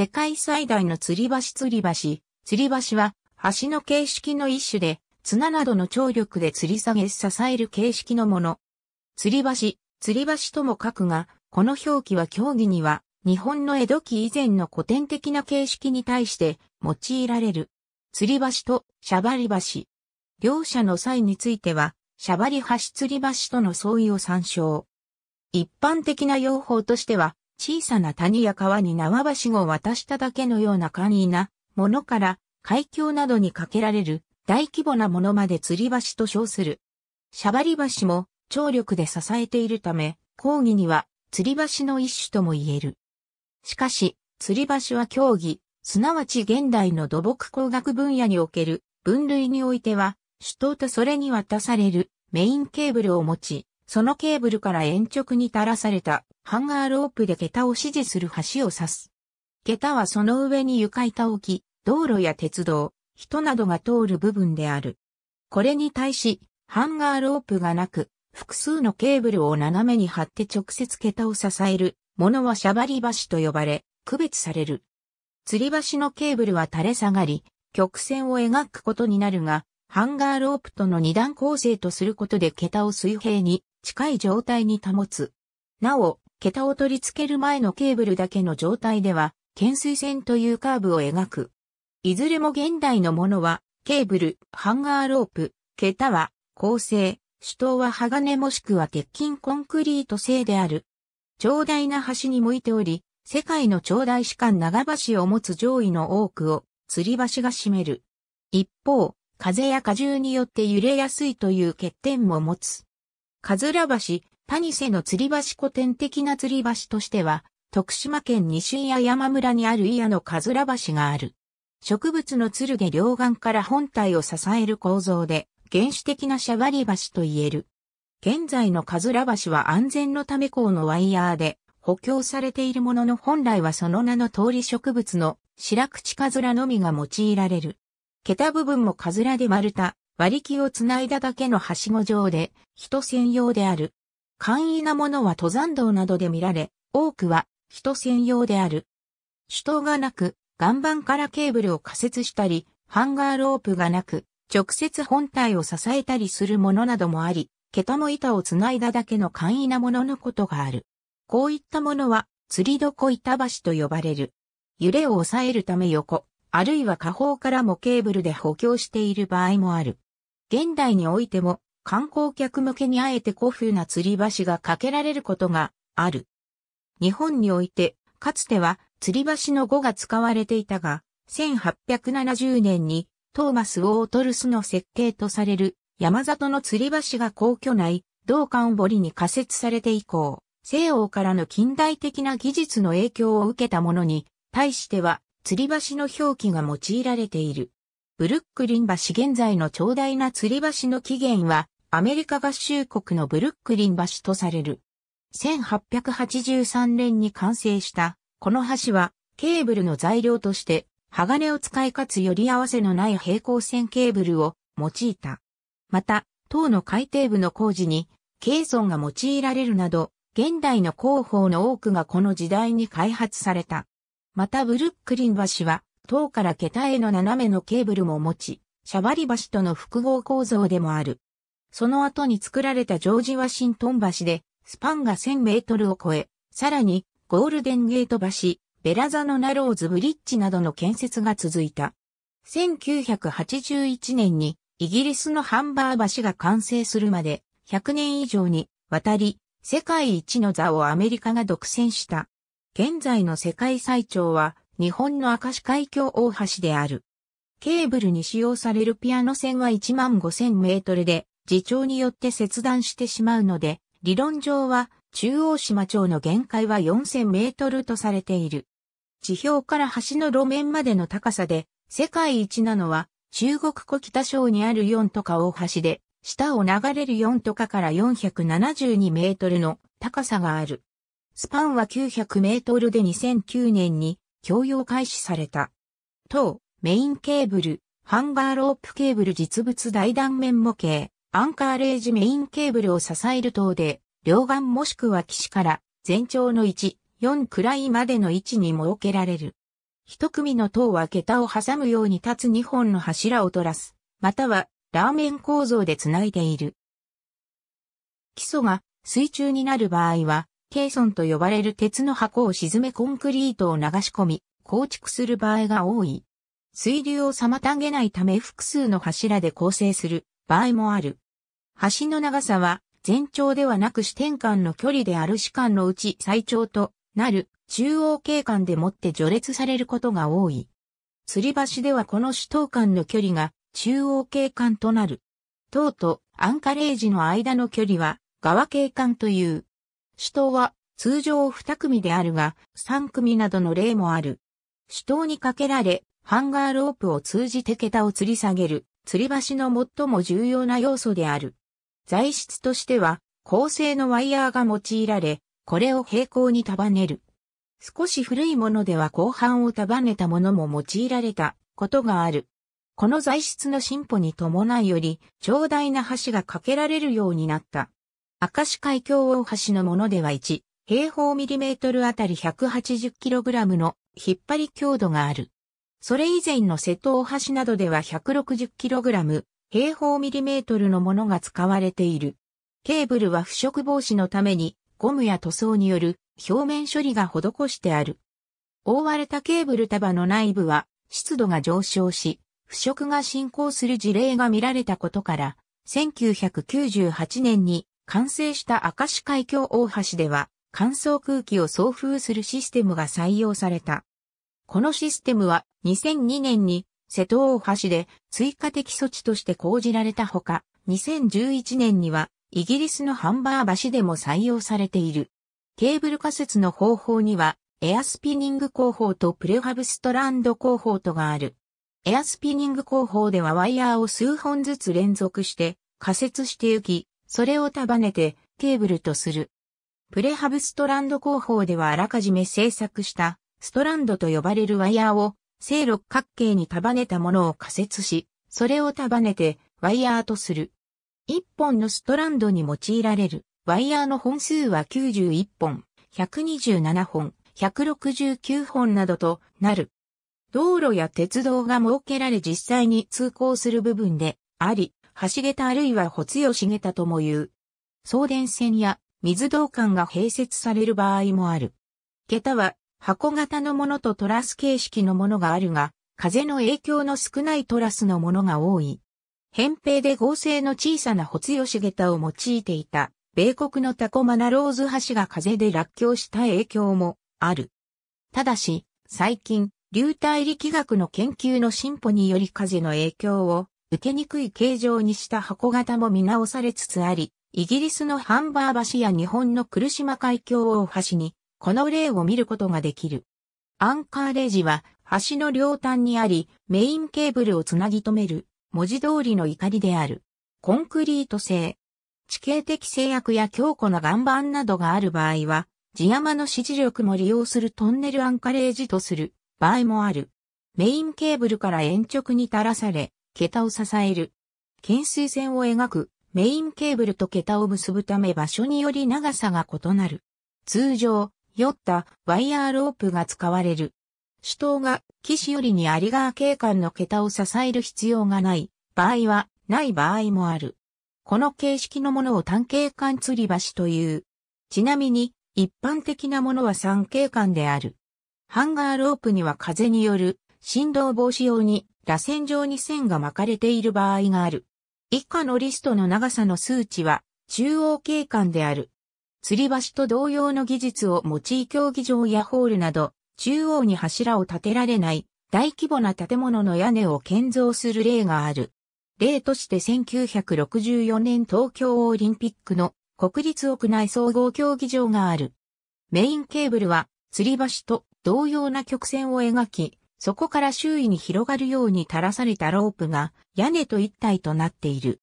世界最大の吊り橋吊り橋。吊り橋は、橋の形式の一種で、綱などの張力で吊り下げ支える形式のもの。吊り橋、吊り橋とも書くが、この表記は競技には、日本の江戸期以前の古典的な形式に対して用いられる。吊り橋としゃばり橋。両者の際については、しゃばり橋吊り橋との相違を参照。一般的な用法としては、小さな谷や川に縄橋しごを渡しただけのような簡易なものから海峡などにかけられる大規模なものまで吊り橋と称する。シャバリ橋も張力で支えているため、講義には吊り橋の一種とも言える。しかし、吊り橋は競技、すなわち現代の土木工学分野における分類においては、首都とそれに渡されるメインケーブルを持ち、そのケーブルから延直に垂らされたハンガーロープで桁を支持する橋を指す。桁はその上に床板を置き、道路や鉄道、人などが通る部分である。これに対し、ハンガーロープがなく、複数のケーブルを斜めに張って直接桁を支えるものはシャバリ橋と呼ばれ、区別される。吊り橋のケーブルは垂れ下がり、曲線を描くことになるが、ハンガーロープとの二段構成とすることで桁を水平に近い状態に保つ。なお、桁を取り付ける前のケーブルだけの状態では、懸垂線というカーブを描く。いずれも現代のものは、ケーブル、ハンガーロープ、桁は、構成、主刀は鋼もしくは鉄筋コンクリート製である。長大な橋に向いており、世界の長大士官長橋を持つ上位の多くを、吊り橋が占める。一方、風や荷重によって揺れやすいという欠点も持つ。カズラ橋、パニセの吊り橋古典的な吊り橋としては、徳島県西谷山村にある祖谷のカズラ橋がある。植物の剣両岸から本体を支える構造で、原始的なシャバリ橋と言える。現在のカズラ橋は安全のため鋼のワイヤーで補強されているものの本来はその名の通り植物の白口カズラのみが用いられる。桁部分もカズラで丸太、割り木をつないだだけのはしご状で、人専用である。簡易なものは登山道などで見られ、多くは人専用である。主塔がなく、岩盤からケーブルを仮設したり、ハンガーロープがなく、直接本体を支えたりするものなどもあり、桁も板をつないだだけの簡易なもののことがある。こういったものは、釣り床板橋と呼ばれる。揺れを抑えるため横、あるいは下方からもケーブルで補強している場合もある。現代においても観光客向けにあえて古風な吊り橋が架けられることがある。日本において、かつては吊り橋の語が使われていたが、1870年にトーマス・ウォートルスの設計とされる山里の吊り橋が皇居内、道館堀に仮設されて以降、西欧からの近代的な技術の影響を受けたものに対しては吊り橋の表記が用いられている。ブルックリン橋現在の長大な吊り橋の起源は、アメリカ合衆国のブルックリン橋とされる。1883年に完成した、この橋は、ケーブルの材料として、鋼を使いかつより合わせのない平行線ケーブルを用いた。また、塔の海底部の工事に、ケーソンが用いられるなど、現代の工法の多くがこの時代に開発された。またブルックリン橋は、塔から桁への斜めのケーブルも持ち、シャバリ橋との複合構造でもある。その後に作られたジョージ・ワシントン橋で、スパンが1000メートルを超え、さらに、ゴールデンゲート橋、ベラザノ・ナローズ・ブリッジなどの建設が続いた。1981年に、イギリスのハンバー橋が完成するまで、100年以上に渡り、世界一の座をアメリカが独占した。現在の世界最長は日本の明石海峡大橋である。ケーブルに使用されるピアノ線は1万5000メートルで、自長によって切断してしまうので、理論上は中央島町の限界は4000メートルとされている。地表から橋の路面までの高さで、世界一なのは中国古北省にある4とか大橋で、下を流れる4とかから472メートルの高さがある。スパンは900メートルで2009年に供用開始された。当、メインケーブル、ハンガーロープケーブル実物大断面模型、アンカーレージメインケーブルを支える等で、両岸もしくは岸から全長の1、4くらいまでの位置に設けられる。一組の塔は桁を挟むように立つ2本の柱を取らす、またはラーメン構造でつないでいる。基礎が水中になる場合は、ケーソンと呼ばれる鉄の箱を沈めコンクリートを流し込み、構築する場合が多い。水流を妨げないため複数の柱で構成する場合もある。橋の長さは全長ではなく支点間の距離である支間のうち最長となる中央景観でもって序列されることが多い。吊り橋ではこの主塔間の距離が中央景観となる。塔とアンカレージの間の距離は側景観という。首都は通常2組であるが、3組などの例もある。首都にかけられ、ハンガーロープを通じて桁を吊り下げる、吊り橋の最も重要な要素である。材質としては、構成のワイヤーが用いられ、これを平行に束ねる。少し古いものでは後半を束ねたものも用いられたことがある。この材質の進歩に伴いより、長大な橋が架けられるようになった。明石海峡大橋のものでは1平方ミリメートルあたり 180kg の引っ張り強度がある。それ以前の瀬戸大橋などでは 160kg 平方ミリメートルのものが使われている。ケーブルは腐食防止のためにゴムや塗装による表面処理が施してある。覆われたケーブル束の内部は湿度が上昇し、腐食が進行する事例が見られたことから、1998年に完成した明石海峡大橋では、乾燥空気を送風するシステムが採用された。このシステムは2002年に瀬戸大橋で追加的措置として講じられたほか、2011年にはイギリスのハンバー橋でも採用されている。ケーブル仮設の方法には、エアスピニング工法とプレハブストランド工法とがある。エアスピニング工法ではワイヤーを数本ずつ連続して仮設してゆき、それを束ねてケーブルとする。プレハブストランド工法ではあらかじめ製作したストランドと呼ばれるワイヤーを正六角形に束ねたものを仮設し、それを束ねてワイヤーとする。一本のストランドに用いられるワイヤーの本数は91本、127本、169本などとなる。道路や鉄道が設けられ実際に通行する部分であり、橋桁あるいは発用し桁とも言う。送電線や水道管が併設される場合もある。桁は箱型のものとトラス形式のものがあるが、風の影響の少ないトラスのものが多い。扁平で合成の小さな発用し桁を用いていた、米国のタコマナローズ橋が風で落橋した影響もある。ただし、最近、流体力学の研究の進歩により風の影響を受けにくい形状にした箱型も見直されつつあり、イギリスのハンバー橋や日本の来島海峡大橋に、この例を見ることができる。アンカーレージは、橋の両端にあり、メインケーブルをつなぎ止める、文字通りの怒りである。コンクリート製。地形的制約や強固な岩盤などがある場合は、地山の支持力も利用するトンネルアンカレージとする場合もある。メインケーブルから延直に垂らされ、桁を支える。懸垂線を描くメインケーブルと桁を結ぶため場所により長さが異なる。通常、酔ったワイヤーロープが使われる。主刀が騎士よりに有川警官の桁を支える必要がない場合はない場合もある。この形式のものを単警官吊り橋という。ちなみに一般的なものは三警観である。ハンガーロープには風による振動防止用に螺旋状に線が巻かれている場合がある。以下のリストの長さの数値は中央景観である。吊り橋と同様の技術を用い競技場やホールなど中央に柱を建てられない大規模な建物の屋根を建造する例がある。例として1964年東京オリンピックの国立屋内総合競技場がある。メインケーブルは吊り橋と同様な曲線を描き、そこから周囲に広がるように垂らされたロープが屋根と一体となっている。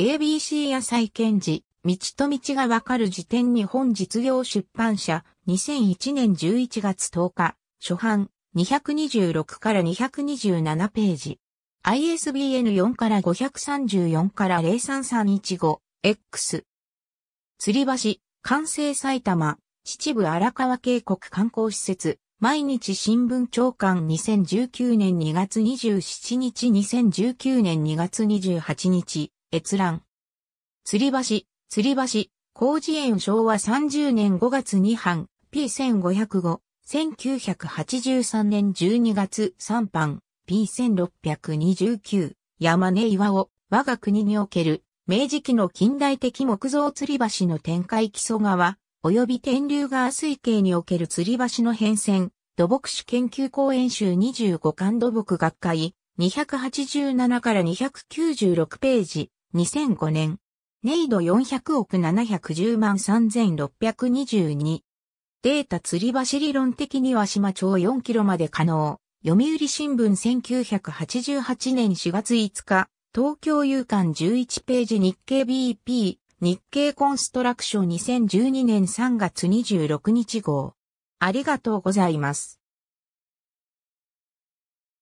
ABC 野菜検事、道と道がわかる時点日本実業出版社、2001年11月10日、初版、226から227ページ。ISBN4 から534から03315、X。吊り橋、関西埼玉、秩父荒川渓谷観光施設、毎日新聞長官2019年2月27日2019年2月28日、閲覧。釣り橋、釣り橋、工事園昭和30年5月2班、P1505、1983年12月3班、P1629、山根岩尾、我が国における、明治期の近代的木造釣り橋の展開基礎側、及び天竜川水系における吊り橋の変遷、土木種研究講演集25巻土木学会、287から296ページ、2005年。ネイド400億710万3622。データ吊り橋理論的には島町4キロまで可能。読売新聞1988年4月5日、東京夕刊11ページ日経 BP、日経コンストラクション2012年3月26日号。ありがとうございます。